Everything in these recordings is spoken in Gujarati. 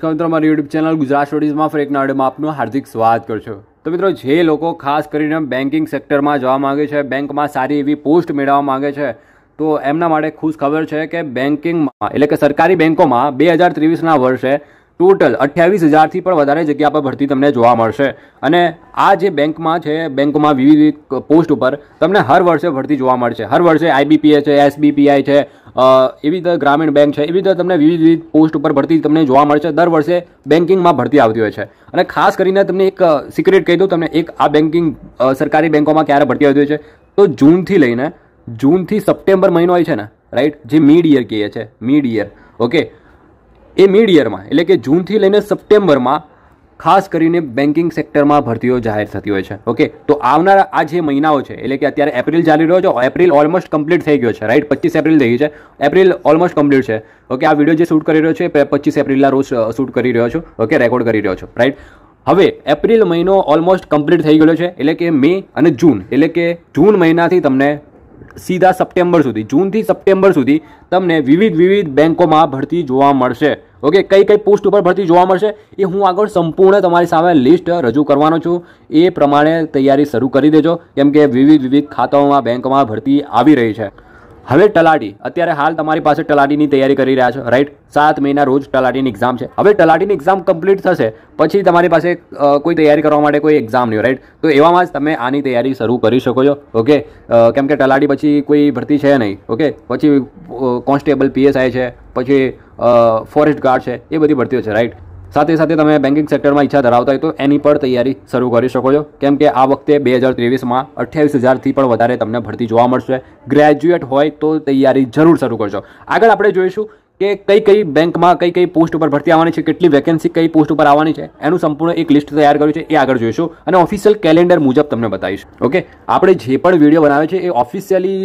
નમસ્કાર મિત્રો મારી યુટ્યુબ ચેનલ ગુજરાત સ્ટોરીઝમાં ફરી એક નાડમાં આપનું હાર્દિક સ્વાગત કરશો તો મિત્રો જે લોકો ખાસ કરીને બેન્કિંગ સેક્ટરમાં જવા માગે છે બેંકમાં સારી એવી પોસ્ટ મેળવવા માગે છે તો એમના માટે ખુશ ખબર છે કે બેન્કિંગમાં એટલે કે સરકારી બેન્કોમાં બે હજાર ત્રેવીસના વર્ષે ટોટલ અઠ્યાવીસ હજારથી પણ વધારે જગ્યા પર ભરતી તમને જોવા મળશે અને આ જે બેંકમાં છે બેંકોમાં વિવિધ પોસ્ટ ઉપર તમને હર વર્ષે ભરતી જોવા મળશે હર વર્ષે આઈબીપીએ છે એસબીપીઆઈ છે એવી રીતે ગ્રામીણ બેંક છે એવી રીતે તમને વિવિધ વિવિધ પોસ્ટ ઉપર ભરતી તમને જોવા મળશે દર વર્ષે બેન્કિંગમાં ભરતી આવતી હોય છે અને ખાસ કરીને તમને એક સિક્રેટ કહી દઉં તમને એક આ બેન્કિંગ સરકારી બેંકોમાં ક્યારે ભરતી આવતી હોય છે તો જૂનથી લઈને જૂનથી સપ્ટેમ્બર મહિનો હોય છે ને રાઈટ જે મિડ યર કહીએ છે મિડ ઇયર ઓકે એ મિડ યરમાં એટલે કે જૂનથી લઈને સપ્ટેમ્બરમાં ખાસ કરીને બેન્કિંગ સેક્ટરમાં ભરતીઓ જાહેર થતી હોય છે ઓકે તો આવનારા આ જે મહિનાઓ છે એટલે કે અત્યારે એપ્રિલ ચાલી રહ્યો છે એપ્રિલ ઓલમોસ્ટ કમ્પ્લીટ થઈ ગયો છે રાઈટ પચીસ એપ્રિલ થઈ ગઈ છે એપ્રિલ ઓલમોસ્ટ કમ્પ્લીટ છે ઓકે આ વિડીયો જે શૂટ કરી રહ્યો છે પચીસ એપ્રિલના રોજ શૂટ કરી રહ્યો છું ઓકે રેકોર્ડ કરી રહ્યો છું રાઈટ હવે એપ્રિલ મહિનો ઓલમોસ્ટ કમ્પ્લીટ થઈ ગયો છે એટલે કે મે અને જૂન એટલે કે જૂન મહિનાથી તમને સીધા સપ્ટેમ્બર સુધી જૂનથી સપ્ટેમ્બર સુધી તમને વિવિધ વિવિધ બેન્કોમાં ભરતી જોવા મળશે ઓકે કઈ કઈ પોસ્ટ ઉપર ભરતી જોવા મળશે એ હું આગળ સંપૂર્ણ તમારી સામે લિસ્ટ રજૂ કરવાનો છું એ પ્રમાણે તૈયારી શરૂ કરી દેજો કેમ કે વિવિધ વિવિધ ખાતાઓમાં બેંકમાં ભરતી આવી રહી છે હવે તલાટી અત્યારે હાલ તમારી પાસે તલાટીની તૈયારી કરી રહ્યા છો રાઈટ સાત મહિના રોજ તલાટીની એક્ઝામ છે હવે તલાટીની એક્ઝામ કમ્પ્લીટ થશે પછી તમારી પાસે કોઈ તૈયારી કરવા માટે કોઈ એક્ઝામ નહીં રાઈટ તો એવામાં જ તમે આની તૈયારી શરૂ કરી શકો છો ઓકે કેમ કે તલાટી પછી કોઈ ભરતી છે નહીં ઓકે પછી કોન્સ્ટેબલ પીએસઆઈ છે પછી ફોરેસ્ટ ગાર્ડ છે એ બધી ભરતીઓ છે રાઈટ સાથે સાથે તમે બેન્કિંગ સેક્ટરમાં ઈચ્છા ધરાવતા હોય તો એની પણ તૈયારી શરૂ કરી શકો છો કેમ કે આ વખતે બે હજાર ત્રેવીસમાં અઠ્યાવીસ હજારથી પણ વધારે તમને ભરતી જોવા મળશે ગ્રેજ્યુએટ હોય તો તૈયારી જરૂર શરૂ કરજો આગળ આપણે જોઈશું કે કઈ કઈ બેંકમાં કઈ કઈ પોસ્ટ ઉપર ભરતી આવવાની છે કેટલી વેકેન્સી કઈ પોસ્ટ ઉપર આવવાની છે એનું સંપૂર્ણ એક લિસ્ટ તૈયાર કર્યું છે એ આગળ જોઈશું અને ઓફિશિયલ કેલેન્ડર મુજબ તમને બતાવીશ ઓકે આપણે જે પણ વિડીયો બનાવે છે એ ઓફિશિયલી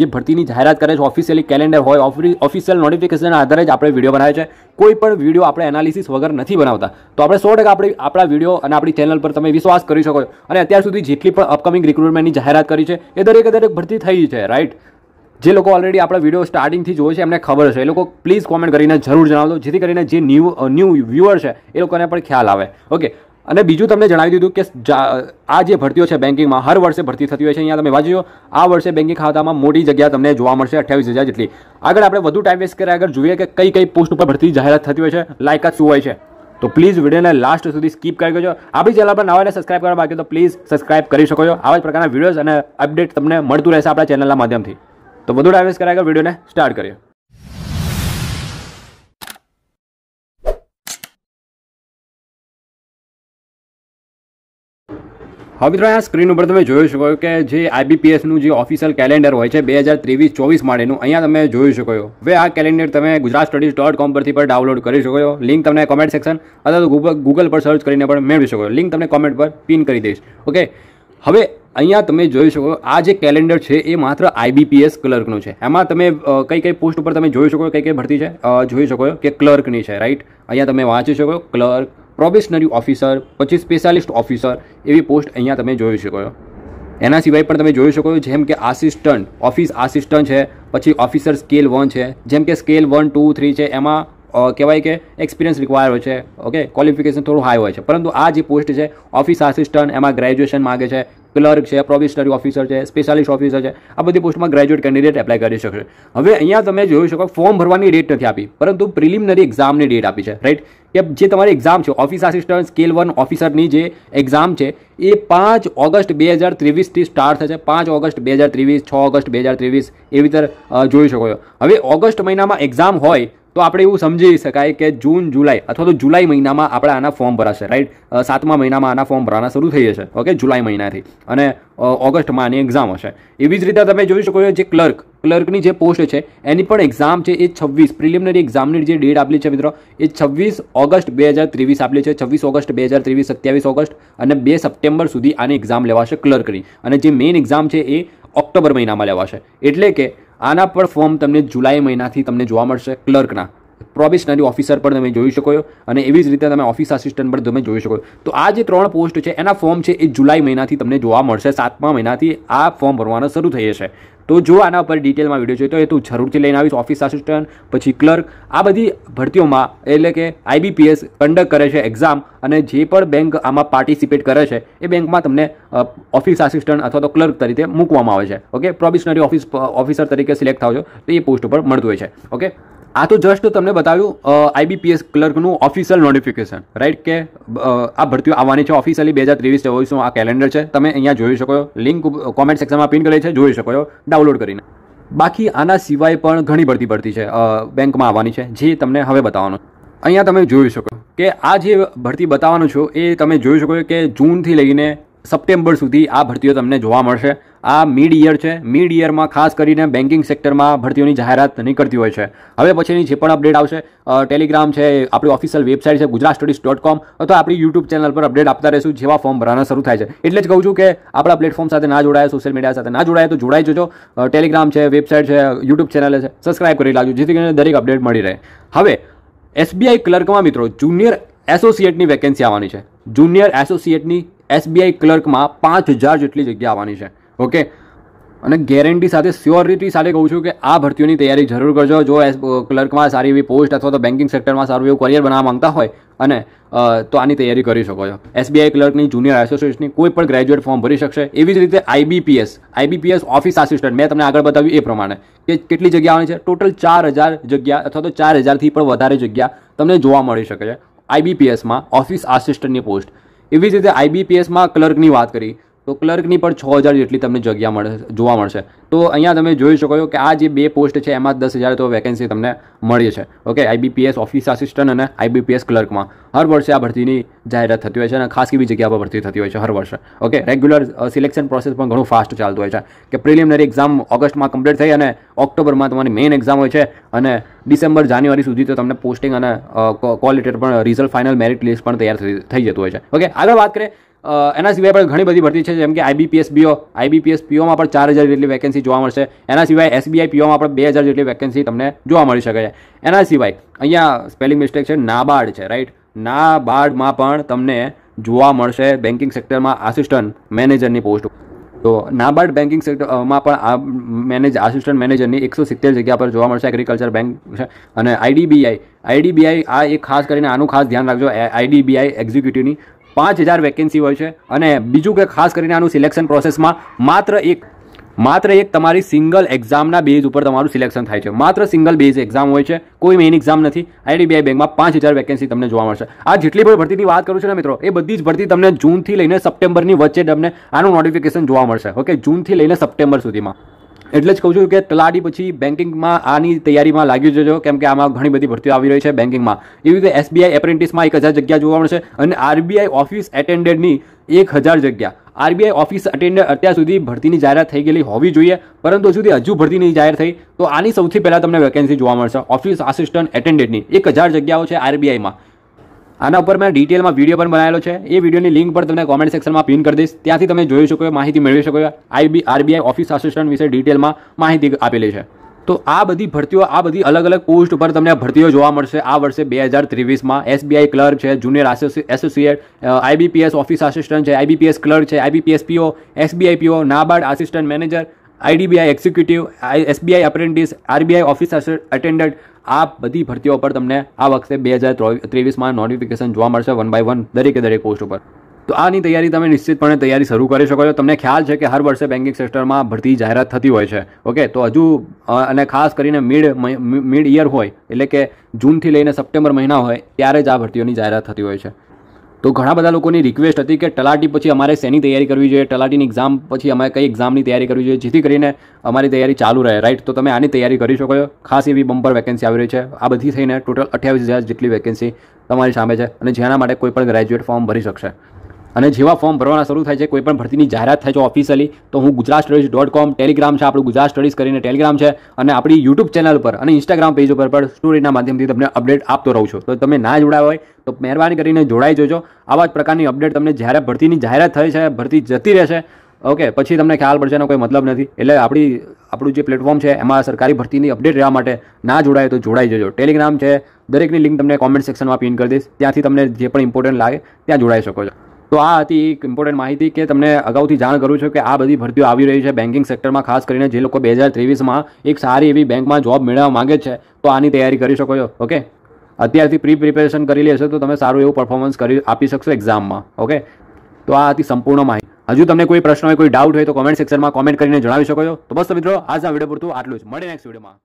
જે ભરતીની જાહેરાત કરે છે ઓફિશિયલી કેલેન્ડર હોય ઓફિશિયલ નોટિફિકેશનના આધારે જ આપણે વિડીયો બનાવે છે કોઈ પણ વિડીયો આપણે એનાલિસિસ વગર નથી બનાવતા તો આપણે સો ટકા આપણે આપણા વિડીયો અને આપણી ચેનલ પર તમે વિશ્વાસ કરી શકો અને અત્યાર સુધી જેટલી પણ અપકમિંગ રિક્રુટમેન્ટની જાહેરાત કરી છે એ દરેક દરેક ભરતી થઈ છે રાઈટ જે લોકો ઓલરેડી આપણા વિડીયો સ્ટાર્ટિંગથી જોવે છે એમને ખબર છે એ લોકો પ્લીઝ કોમેન્ટ કરીને જરૂર જણાવો જેથી કરીને જે ન્યૂ ન્યૂ વ્યુઅર છે એ લોકોને પણ ખ્યાલ આવે ઓકે અને બીજું તમને જણાવી દીધું કે આ જે ભરતીઓ છે બેન્કિંગમાં હર વર્ષે ભરતી થતી હોય છે અહીંયા તમે વાંચજો આ વર્ષે બેન્કિંગ ખાતામાં મોટી જગ્યા તમને જોવા મળશે અઠ્યાવીસ હજાર જેટલી આગળ આપણે વધુ ટાઈમ વેસ્ટ કર્યા આગળ જોઈએ કે કઈ કઈ પોસ્ટ ઉપર ભરતી જાહેરાત થતી હોય છે લાયકાત શું હોય છે તો પ્લીઝ વિડીયોને લાસ્ટ સુધી સ્કીપ કરી દેજો આપણી ચેનલ પર નવાને સબસ્ક્રાઇબ કરવા માંગે તો પ્લીઝ સબસ્ક્રાઇબ કરી શકો છો આવા જ પ્રકારના વિડીયોઝ અને અપડેટ તમને મળતું રહેશે આપણા ચેનલના માધ્યમથી તો મિત્રો ડાઉનલોડ કરેગા વિડિયોને સ્ટાર્ટ કરીયો હવે들아 સ્ક્રીન ઉપર તમે જોઈ શકો કે જે આઈબીપીએસ નું જે ઓફિશિયલ કેલેન્ડર હોય છે 2023-24 માડેનું અહીંયા તમે જોઈ શકો હવે આ કેલેન્ડર તમે ગુજરાત સ્ટડીઝ ડોટ કોમ પરથી પર ડાઉનલોડ કરી શકો છો લિંક તમને કમેન્ટ સેક્શન અથવા Google પર સર્ચ કરીને પણ મેળવી શકો છો લિંક તમને કમેન્ટ પર પિન કરી દીધી છે ઓકે હવે અહીંયા તમે જોઈ શકો આ જે કેલેન્ડર છે એ માત્ર આઈબીપીએસ ક્લર્કનું છે એમાં તમે કઈ કઈ પોસ્ટ ઉપર તમે જોઈ શકો કઈ કઈ ભરતી છે જોઈ શકો કે ક્લર્કની છે રાઈટ અહીંયા તમે વાંચી શકો ક્લર્ક પ્રોબેશનરી ઓફિસર પછી સ્પેશિયાલિસ્ટ ઓફિસર એવી પોસ્ટ અહીંયા તમે જોઈ શકો એના સિવાય પણ તમે જોઈ શકો જેમ કે આસિસ્ટન્ટ ઓફિસ આસિસ્ટન્ટ છે પછી ઓફિસર સ્કેલ વન છે જેમ કે સ્કેલ વન ટુ થ્રી છે એમાં કહેવાય કે એક્સપિરિયન્સ રિક્વાયર હોય છે ઓકે ક્વોલિફિકેશન થોડું હાઈ હોય છે પરંતુ આ જે પોસ્ટ છે ઓફિસ આસિસ્ટન્ટ એમાં ગ્રેજ્યુએશન માગે છે ક્લર્ક છે પ્રોબિશનરી ઓફિસર છે સ્પેશિયાલિસ્ટ ઓફિસર છે આ બધી પોસ્ટમાં ગ્રેજ્યુએટ કેન્ડિડેટ એપ્લાય કરી શકશે હવે અહીંયા તમે જોઈ શકો ફોર્મ ભરવાની ડેટ નથી આપી પરંતુ પ્રિલિમિનરી એક્ઝામની ડેટ આપી છે રાઈટ કે જે તમારી એક્ઝામ છે ઓફિસ આસિસ્ટન્ટ સ્કેલ વન ઓફિસરની જે એક્ઝામ છે એ પાંચ ઓગસ્ટ બે હજાર ત્રેવીસથી સ્ટાર્ટ થશે પાંચ ઓગસ્ટ બે હજાર ત્રેવીસ છ ઓગસ્ટ બે હજાર ત્રેવીસ એવી રીતે જોઈ શકો છો હવે ઓગસ્ટ મહિનામાં એક્ઝામ હોય તો આપણે એવું સમજી શકાય કે જૂન જુલાઈ અથવા તો જુલાઈ મહિનામાં આપણે આના ફોર્મ ભરાશે રાઈટ સાતમા મહિનામાં આના ફોર્મ ભરાના શરૂ થઈ જશે ઓકે જુલાઈ મહિનાથી અને ઓગસ્ટમાં આની એક્ઝામ હશે એવી જ રીતે તમે જોઈ શકો છો જે ક્લર્ક ક્લર્કની જે પોસ્ટ છે એની પણ એક્ઝામ છે એ છવ્વીસ પ્રિલિમિનરી એક્ઝામની જે ડેટ આપેલી છે મિત્રો એ છવ્વીસ ઓગસ્ટ બે હજાર ત્રેવીસ આપેલી છે છવ્વીસ ઓગસ્ટ બે હજાર ત્રેવીસ સત્યાવીસ ઓગસ્ટ અને બે સપ્ટેમ્બર સુધી આની એક્ઝામ લેવાશે ક્લર્કની અને જે મેઇન એક્ઝામ છે એ ઓક્ટોબર મહિનામાં લેવાશે એટલે કે આના પર ફોર્મ તમને જુલાઈ મહિનાથી તમને જોવા મળશે ક્લર્કના પ્રોબેશનરી ઓફિસર પણ તમે જોઈ શકો અને એવી જ રીતે તમે ઓફિસ આસિસ્ટન્ટ પણ તમે જોઈ શકો તો આ જે ત્રણ પોસ્ટ છે એના ફોર્મ છે એ જુલાઈ મહિનાથી તમને જોવા મળશે સાતમા મહિનાથી આ ફોર્મ ભરવાનું શરૂ થઈ છે તો જો આના પર ડિટેલમાં વિડીયો જોઈએ તો એ તું જરૂરથી લઈને આવીશ ઓફિસ આસિસ્ટન્ટ પછી ક્લર્ક આ બધી ભરતીઓમાં એટલે કે આઈબીપીએસ કંડક્ટ કરે છે એક્ઝામ અને જે પણ બેંક આમાં પાર્ટિસિપેટ કરે છે એ બેંકમાં તમને ઓફિસ આસિસ્ટન્ટ અથવા તો ક્લર્ક તરીકે મૂકવામાં આવે છે ઓકે પ્રોબિશનરી ઓફિસ ઓફિસર તરીકે સિલેક્ટ થાવ છો તો એ પોસ્ટ ઉપર મળતું હોય છે ઓકે આ તો જસ્ટ તમને બતાવ્યું આઈબીપીએસ ક્લર્કનું ઓફિશિયલ નોટિફિકેશન રાઈટ કે આ ભરતીઓ આવવાની છે ઓફિશિયલી બે હજાર ત્રેવીસ ચોવીસનું આ કેલેન્ડર છે તમે અહીંયા જોઈ શકો લિંક કોમેન્ટ સેક્શનમાં પિન કરેલી છે જોઈ શકો ડાઉનલોડ કરીને બાકી આના સિવાય પણ ઘણી બધી ભરતી છે બેંકમાં આવવાની છે જે તમને હવે બતાવવાનું અહીંયા તમે જોઈ શકો કે આ જે ભરતી બતાવવાનું છું એ તમે જોઈ શકો કે જૂનથી લઈને સપ્ટેમ્બર સુધી આ ભરતીઓ તમને જોવા મળશે આ મિડ યર છે મિડ યરમાં ખાસ કરીને બેન્કિંગ સેક્ટરમાં ભરતીઓની જાહેરાત નીકળતી હોય છે હવે પછીની જે પણ અપડેટ આવશે ટેલિગ્રામ છે આપણી ઓફિશિયલ વેબસાઇટ છે ગુજરાત સ્ટડીઝ ડોટ કોમ અથવા આપણી યુટ્યુબ ચેનલ પર અપડેટ આપતા રહીશું જેવા ફોર્મ ભરાના શરૂ થાય છે એટલે જ કહું છું કે આપણા પ્લેટફોર્મ સાથે ના જોડાયા સોશિયલ મીડિયા સાથે ના જોડાયા તો જોડાઈ જજો ટેલિગ્રામ છે વેબસાઇટ છે યુટ્યુબ ચેનલ છે સબસ્ક્રાઇબ કરી લાગજો જેથી કરીને દરેક અપડેટ મળી રહે હવે એસબીઆઈ ક્લર્કમાં મિત્રો જુનિયર એસોસિએટની વેકેન્સી આવવાની છે જુનિયર એસોસિએટની એસબીઆઈ ક્લર્કમાં પાંચ હજાર જેટલી જગ્યા આવવાની છે ઓકે અને ગેરંટી સાથે સ્યોરિટી સાથે કહું છું કે આ ભરતીઓની તૈયારી જરૂર કરજો જો એસ ક્લર્કમાં સારી એવી પોસ્ટ અથવા તો બેન્કિંગ સેક્ટરમાં સારું એવું કરિયર બનાવવા માંગતા હોય અને તો આની તૈયારી કરી શકો છો એસબીઆઈ ક્લર્કની જુનિયર એસોસિએશનની કોઈ પણ ગ્રેજ્યુએટ ફોર્મ ભરી શકશે એવી જ રીતે આઈબીપીએસ આઈબીપીએસ ઓફિસ આસિસ્ટન્ટ મેં તમને આગળ બતાવ્યું એ પ્રમાણે કે કેટલી જગ્યાઓની છે ટોટલ ચાર હજાર જગ્યા અથવા તો ચાર હજારથી પણ વધારે જગ્યા તમને જોવા મળી શકે છે આઈબીપીએસમાં ઓફિસ આસિસ્ટન્ટની પોસ્ટ એવી જ રીતે આઈબીપીએસમાં ક્લર્કની વાત કરી તો ક્લર્કની પણ છ હજાર જેટલી તમને જગ્યા મળે જોવા મળશે તો અહીંયા તમે જોઈ શકો છો કે આ જે બે પોસ્ટ છે એમાં દસ હજાર તો વેકેન્સી તમને મળી છે ઓકે આઈબીપીએસ ઓફિસ આસિસ્ટન્ટ અને આઈબીપીએસ ક્લર્કમાં હર વર્ષે આ ભરતીની જાહેરાત થતી હોય છે અને ખાસ કેવી જગ્યા પર ભરતી થતી હોય છે હર વર્ષે ઓકે રેગ્યુલર સિલેક્શન પ્રોસેસ પણ ઘણું ફાસ્ટ ચાલતું હોય છે કે પ્રિલિમિનરી એક્ઝામ ઓગસ્ટમાં કમ્પ્લીટ થઈ અને ઓક્ટોબરમાં તમારી મેઇન એક્ઝામ હોય છે અને ડિસેમ્બર જાન્યુઆરી સુધી તો તમને પોસ્ટિંગ અને કોલ લેટર પણ રિઝલ્ટ ફાઇનલ મેરિટ લિસ્ટ પણ તૈયાર થઈ જતું હોય છે ઓકે આગળ વાત કરીએ એના સિવાય પણ ઘણી બધી ભરતી છે જેમ કે આઈબીપીએસ બીઓ આઈબીપીએસ પીઓમાં પણ ચાર હજાર જેટલી વેકેન્સી જોવા મળશે એના સિવાય એસબીઆઈ પીઓમાં પણ બે હજાર જેટલી વેકેન્સી તમને જોવા મળી શકે છે એના સિવાય અહીંયા સ્પેલિંગ મિસ્ટેક છે નાબાર્ડ છે રાઈટ નાબાર્ડમાં પણ તમને જોવા મળશે બેન્કિંગ સેક્ટરમાં આસિસ્ટન્ટ મેનેજરની પોસ્ટ તો નાબાર્ડ બેન્કિંગ સેક્ટરમાં પણ આ મેનેજ આસિસ્ટન્ટ મેનેજરની એકસો સિત્તેર જગ્યા પર જોવા મળશે એગ્રીકલ્ચર બેંક છે અને આઈડીબીઆઈ આઈડીબીઆઈ આ એક ખાસ કરીને આનું ખાસ ધ્યાન રાખજો આઈડીબીઆઈ એક્ઝિક્યુટિવની પાંચ હજાર વેકેન્સી હોય છે અને બીજું કે ખાસ કરીને આનું સિલેક્શન પ્રોસેસમાં માત્ર એક માત્ર એક તમારી સિંગલ એક્ઝામના બેઝ ઉપર તમારું સિલેક્શન થાય છે માત્ર સિંગલ બેઝ એક્ઝામ હોય છે કોઈ મેઇન એક્ઝામ નથી આઈડીબીઆઈ બેંકમાં પાંચ હજાર વેકેન્સી તમને જોવા મળશે આ જેટલી પણ ભરતીની વાત કરું છું ને મિત્રો એ બધી જ ભરતી તમને જૂનથી લઈને સપ્ટેમ્બરની વચ્ચે તમને આનું નોટિફિકેશન જોવા મળશે ઓકે જૂનથી લઈને સપ્ટેમ્બર સુધીમાં એટલે જ કહું છું કે તલાડી પછી બેન્કિંગમાં આની તૈયારીમાં લાગી જજો કેમ કે આમાં ઘણી બધી ભરતીઓ આવી રહી છે બેન્કિંગમાં એવી રીતે એસબીઆઈ એપ્રેન્ટિસમાં એક હજાર જગ્યા જોવા મળશે અને આરબીઆઈ ઓફિસ એટેન્ડેડની એક હજાર જગ્યા આરબીઆઈ ઓફિસ અટેન્ડન્ટ અત્યાર સુધી ભરતીની જાહેરાત થઈ ગયેલી હોવી જોઈએ પરંતુ હજુ સુધી હજુ ભરતી નહીં જાહેર થઈ તો આની સૌથી પહેલાં તમને વેકેન્સી જોવા મળશે ઓફિસ આસિસ્ટન્ટ એટેન્ડેડની એક હજાર જગ્યાઓ છે આરબીઆઈમાં આના ઉપર મેં ડિટેલમાં વિડીયો પણ બનાવેલો છે એ વિડીયોની લિંક પણ તમને કોમેન્ટ સેક્શનમાં પિન કરી દઈશ ત્યાંથી તમે જોઈ શકો માહિતી મેળવી શકો આઈબી આરબીઆઈ ઓફિસ આસિસ્ટન્ટ વિશે ડિટેલમાં માહિતી આપેલી છે તો આ બધી ભરતીઓ આ બધી અલગ અલગ પોસ્ટ ઉપર તમને ભરતીઓ જોવા મળશે આ વર્ષે બે હજાર ત્રેવીસમાં એસબીઆઈ ક્લર્ક છે junior associate IBPS office assistant છે આઈબીપીએસ ક્લર્ક છે IBPS PO SBI PO NABARD assistant manager IDBI executive SBI apprentice RBI office attendant આ બધી ભરતીઓ પર તમને આ વખતે બે હજાર ત્રેવીસમાં નોટિફિકેશન જોવા મળશે વન બાય વન દરેકે દરેક પોસ્ટ ઉપર તો આની તૈયારી તમે નિશ્ચિતપણે તૈયારી શરૂ કરી શકો છો તમને ખ્યાલ છે કે હર વર્ષે બેન્કિંગ સેક્ટરમાં ભરતી જાહેરાત થતી હોય છે ઓકે તો હજુ અને ખાસ કરીને મિડ મિડ ઇયર હોય એટલે કે જૂનથી લઈને સપ્ટેમ્બર મહિના હોય ત્યારે જ આ ભરતીઓની જાહેરાત થતી હોય છે તો ઘણા બધા લોકોની રિક્વેસ્ટ હતી કે તલાટી પછી અમારે શેની તૈયારી કરવી જોઈએ તલાટીની એક્ઝામ પછી અમારે કઈ એક્ઝામની તૈયારી કરવી જોઈએ જેથી કરીને અમારી તૈયારી ચાલુ રહે રાઈટ તો તમે આની તૈયારી કરી શકો છો ખાસ એવી બમ્પર વેકેન્સી આવી રહી છે આ બધી થઈને ટોટલ અઠ્યાવીસ હજાર જેટલી વેકેન્સી તમારી સામે છે અને જેના માટે કોઈ પણ ગ્રેજ્યુએટ ફોર્મ ભરી શકશે અને જેવા ફોર્મ ભરવાના શરૂ થાય છે કોઈ પણ ભરતીની જાહેરાત થાય છે ઓફિશિયલી તો હું Gujarat studies dot com Telegram છે આપણું ગુજરાત સ્ટડીઝ કરીને ટેલિગ્રામ છે અને આપણી યુટ્યુબ ચેનલ પર અને ઇન્સ્ટાગ્રામ પેજ ઉપર પણ સ્ટોરીના માધ્યમથી તમને અપડેટ આપતો રહું છું તો તમે ના જોડાયા હોય તો મહેરબાની કરીને જોડાઈ જોજો આવા જ પ્રકારની અપડેટ તમને જ્યારે ભરતીની જાહેરાત થઈ છે ભરતી જતી રહેશે ઓકે પછી તમને ખ્યાલ પડશે એનો કોઈ મતલબ નથી એટલે આપણી આપણું જે પ્લેટફોર્મ છે એમાં સરકારી ભરતીની અપડેટ રહેવા માટે ના જોડાય તો જોડાઈ જજો ટેલિગ્રામ છે દરેકની લિંક તમને કોમેન્ટ સેક્શનમાં પિન કરી દઈશ ત્યાંથી તમને જે પણ ઇમ્પોર્ટન્ટ લાગે ત્યાં જોડાઈ શકો છો તો આ હતી એક ઇમ્પોર્ટન્ટ માહિતી કે તમને અગાઉથી જાણ કરું છું કે આ બધી ભરતીઓ આવી રહી છે બેન્કિંગ સેક્ટરમાં ખાસ કરીને જે લોકો બે હજાર ત્રેવીસમાં એક સારી એવી બેંકમાં જોબ મેળવવા માગે છે તો આની તૈયારી કરી શકો છો ઓકે અત્યારથી પ્રી પ્રિપેરેશન કરી લેશો તો તમે સારું એવું પરફોર્મન્સ કરી આપી શકશો એક્ઝામમાં ઓકે તો આ હતી સંપૂર્ણ માહિતી હજુ તમને કોઈ પ્રશ્ન હોય કોઈ ડાઉટ હોય તો કોમેન્ટ સેક્શનમાં કોમેન્ટ કરીને જણાવી શકો છો તો બસ મિત્રો આજ આ વિડીયો પૂરતું આટલું જ મળે નેક્સ્ટ વિડીયોમાં